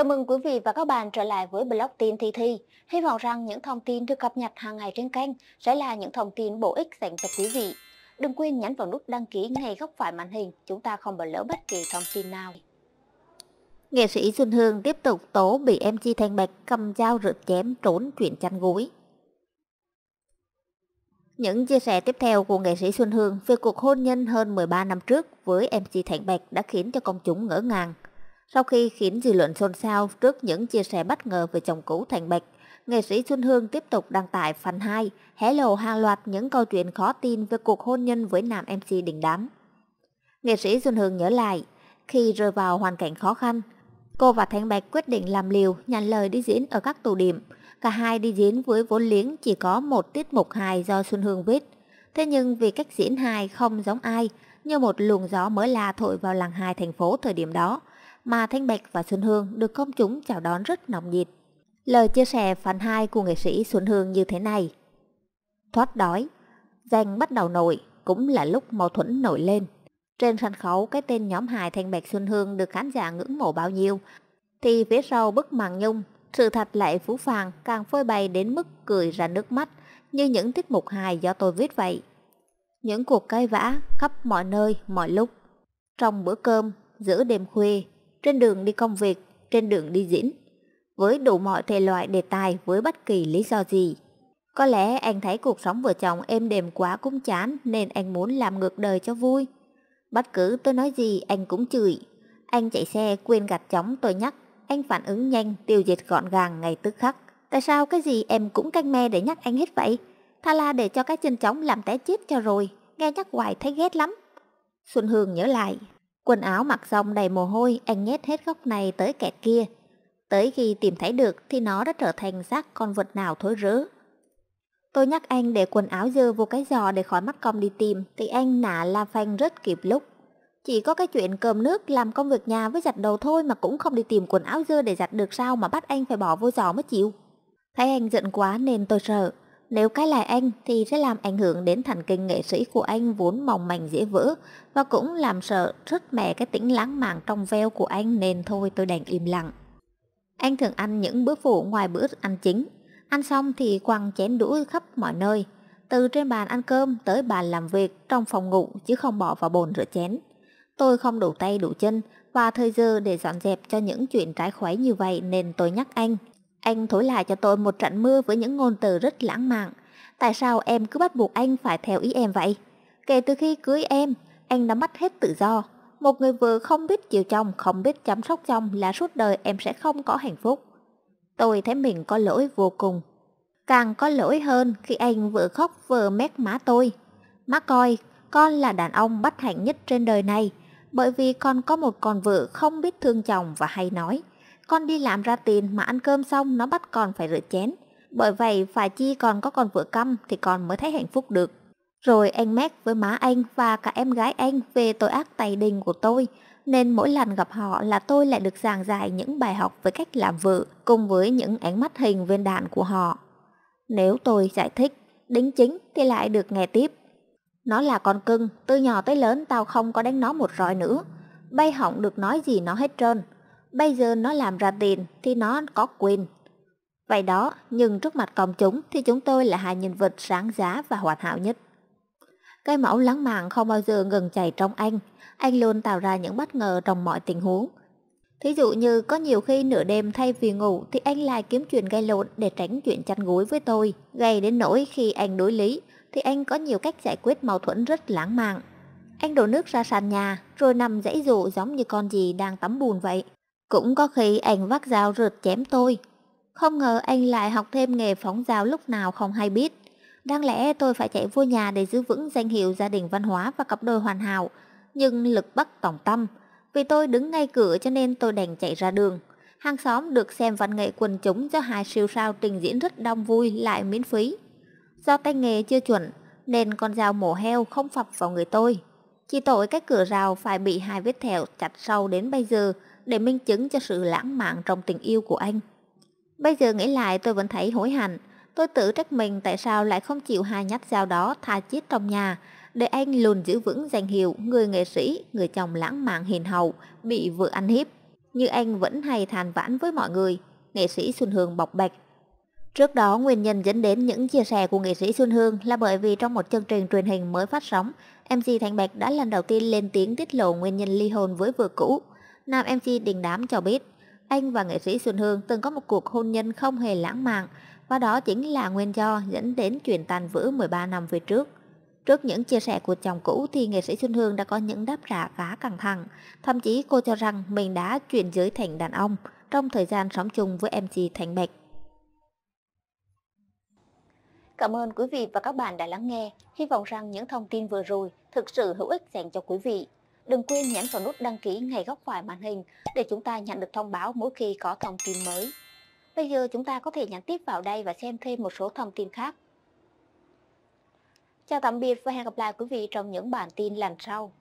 Chào mừng quý vị và các bạn trở lại với blog tin Thi Thi. Hy vọng rằng những thông tin được cập nhật hàng ngày trên kênh sẽ là những thông tin bổ ích dành cho quý vị. Đừng quên nhấn vào nút đăng ký ngay góc phải màn hình, chúng ta không bỏ lỡ bất kỳ thông tin nào. Nghệ sĩ Xuân Hương tiếp tục tố bị MC Thanh Bạch cầm dao rượt chém trốn chuyện chăn gối. Những chia sẻ tiếp theo của nghệ sĩ Xuân Hương về cuộc hôn nhân hơn 13 năm trước với MC Thanh Bạch đã khiến cho công chúng ngỡ ngàng. Sau khi khiến dư luận xôn xao trước những chia sẻ bất ngờ về chồng cũ Thành Bạch, nghệ sĩ Xuân Hương tiếp tục đăng tải phần 2, hé lộ hàng loạt những câu chuyện khó tin về cuộc hôn nhân với nam MC đình đám. Nghệ sĩ Xuân Hương nhớ lại, khi rơi vào hoàn cảnh khó khăn, cô và Thành Bạch quyết định làm liều nhận lời đi diễn ở các tù điểm. Cả hai đi diễn với vốn liếng chỉ có một tiết mục hài do Xuân Hương viết. Thế nhưng vì cách diễn hài không giống ai, như một luồng gió mới lạ thổi vào làng hài thành phố thời điểm đó, mà Thanh Bạch và Xuân Hương được công chúng chào đón rất nồng nhiệt. Lời chia sẻ phần 2 của nghệ sĩ Xuân Hương như thế này. Thoát đói, danh bắt đầu nổi cũng là lúc mâu thuẫn nổi lên. Trên sân khấu cái tên nhóm hài Thanh Bạch Xuân Hương được khán giả ngưỡng mộ bao nhiêu thì phía sau bức màng nhung sự thật lại phú phàng càng phơi bày đến mức cười ra nước mắt như những tiết mục hài do tôi viết vậy. Những cuộc cãi vã khắp mọi nơi, mọi lúc. Trong bữa cơm, giữa đêm khuya, trên đường đi công việc, trên đường đi diễn, với đủ mọi thể loại đề tài với bất kỳ lý do gì. Có lẽ anh thấy cuộc sống vợ chồng êm đềm quá cũng chán nên anh muốn làm ngược đời cho vui. Bất cứ tôi nói gì anh cũng chửi. Anh chạy xe quên gạt chóng tôi nhắc, anh phản ứng nhanh, tiêu diệt gọn gàng ngay tức khắc. Tại sao cái gì em cũng canh me để nhắc anh hết vậy? Tha la để cho cái chân chóng làm té chết cho rồi, nghe nhắc hoài thấy ghét lắm. Xuân Hương nhớ lại, Quần áo mặc xong đầy mồ hôi, anh nhét hết góc này tới kẹt kia. Tới khi tìm thấy được thì nó đã trở thành xác con vật nào thối rữa. Tôi nhắc anh để quần áo dơ vô cái giò để khỏi mắt công đi tìm, thì anh nả la phanh rất kịp lúc. Chỉ có cái chuyện cơm nước làm công việc nhà với giặt đầu thôi mà cũng không đi tìm quần áo dơ để giặt được sao mà bắt anh phải bỏ vô giò mới chịu. Thấy anh giận quá nên tôi sợ, nếu cái là anh thì sẽ làm ảnh hưởng đến thần kinh nghệ sĩ của anh vốn mỏng mảnh dễ vỡ và cũng làm sợ rứt mẻ cái tĩnh lãng màng trong veo của anh nên thôi tôi đành im lặng. Anh thường ăn những bữa phụ ngoài bữa ăn chính. Ăn xong thì quăng chén đũa khắp mọi nơi, từ trên bàn ăn cơm tới bàn làm việc trong phòng ngủ chứ không bỏ vào bồn rửa chén. Tôi không đủ tay đủ chân và thời giờ để dọn dẹp cho những chuyện trái khoái như vậy nên tôi nhắc anh – anh thổi lại cho tôi một trận mưa với những ngôn từ rất lãng mạn. Tại sao em cứ bắt buộc anh phải theo ý em vậy? Kể từ khi cưới em, anh đã mất hết tự do. Một người vừa không biết chiều chồng, không biết chăm sóc chồng là suốt đời em sẽ không có hạnh phúc. Tôi thấy mình có lỗi vô cùng. Càng có lỗi hơn khi anh vừa khóc vừa mét má tôi. Má coi, con là đàn ông bất hạnh nhất trên đời này, bởi vì con có một con vợ không biết thương chồng và hay nói. Con đi làm ra tiền mà ăn cơm xong nó bắt con phải rửa chén. Bởi vậy phải chi còn có con vợ căm thì con mới thấy hạnh phúc được. Rồi anh mét với má anh và cả em gái anh về tội ác tài đình của tôi, nên mỗi lần gặp họ là tôi lại được giảng giải những bài học về cách làm vợ cùng với những ánh mắt hình viên đạn của họ. Nếu tôi giải thích, đính chính thì lại được nghe tiếp. Nó là con cưng, từ nhỏ tới lớn tao không có đánh nó một roi nữa. Bay hỏng được nói gì nó hết trơn. Bây giờ nó làm ra tiền thì nó có quyền. Vậy đó, nhưng trước mặt công chúng thì chúng tôi là hai nhân vật sáng giá và hoàn hảo nhất. Cái mẫu lãng mạn không bao giờ ngừng chảy trong anh, anh luôn tạo ra những bất ngờ trong mọi tình huống. Thí dụ như có nhiều khi nửa đêm thay vì ngủ thì anh lại kiếm chuyện gây lộn để tránh chuyện chăn gối với tôi. Gây đến nỗi khi anh đối lý thì anh có nhiều cách giải quyết mâu thuẫn rất lãng mạn. Anh đổ nước ra sàn nhà rồi nằm dãy dụ giống như con gì đang tắm bùn vậy. Cũng có khi anh vác dao rượt chém tôi. Không ngờ anh lại học thêm nghề phóng dao lúc nào không hay biết. Đáng lẽ tôi phải chạy vô nhà để giữ vững danh hiệu gia đình văn hóa và cặp đôi hoàn hảo, nhưng lực bất tòng tâm. Vì tôi đứng ngay cửa cho nên tôi đành chạy ra đường. Hàng xóm được xem văn nghệ quần chúng do hai siêu sao trình diễn rất đông vui lại miễn phí. Do tay nghề chưa chuẩn nên con dao mổ heo không phập vào người tôi. Chỉ tội cái cửa rào phải bị hai vết thẹo chặt sâu đến bây giờ để minh chứng cho sự lãng mạn trong tình yêu của anh. Bây giờ nghĩ lại tôi vẫn thấy hối hận. Tôi tự trách mình tại sao lại không chịu hai nhát dao đó tha chết trong nhà để anh luôn giữ vững danh hiệu người nghệ sĩ, người chồng lãng mạn hiền hậu bị vợ ăn hiếp. Như anh vẫn hay than vãn với mọi người, nghệ sĩ Xuân Hương bọc bạch Trước đó, nguyên nhân dẫn đến những chia sẻ của nghệ sĩ Xuân Hương là bởi vì trong một chương trình truyền hình mới phát sóng, MC Thành Bạch đã lần đầu tiên lên tiếng tiết lộ nguyên nhân ly hôn với vợ cũ. Nam MC Đình Đám cho biết, anh và nghệ sĩ Xuân Hương từng có một cuộc hôn nhân không hề lãng mạn, và đó chính là nguyên do dẫn đến chuyện tàn vỡ 13 năm về trước. Trước những chia sẻ của chồng cũ thì nghệ sĩ Xuân Hương đã có những đáp trả khá căng thẳng. Thậm chí cô cho rằng mình đã chuyển giới thành đàn ông trong thời gian sống chung với MC Thành Bạch. Cảm ơn quý vị và các bạn đã lắng nghe. Hy vọng rằng những thông tin vừa rồi thực sự hữu ích dành cho quý vị. Đừng quên nhấn vào nút đăng ký ngay góc phải màn hình để chúng ta nhận được thông báo mỗi khi có thông tin mới. Bây giờ chúng ta có thể nhắn tiếp vào đây và xem thêm một số thông tin khác. Chào tạm biệt và hẹn gặp lại quý vị trong những bản tin lần sau.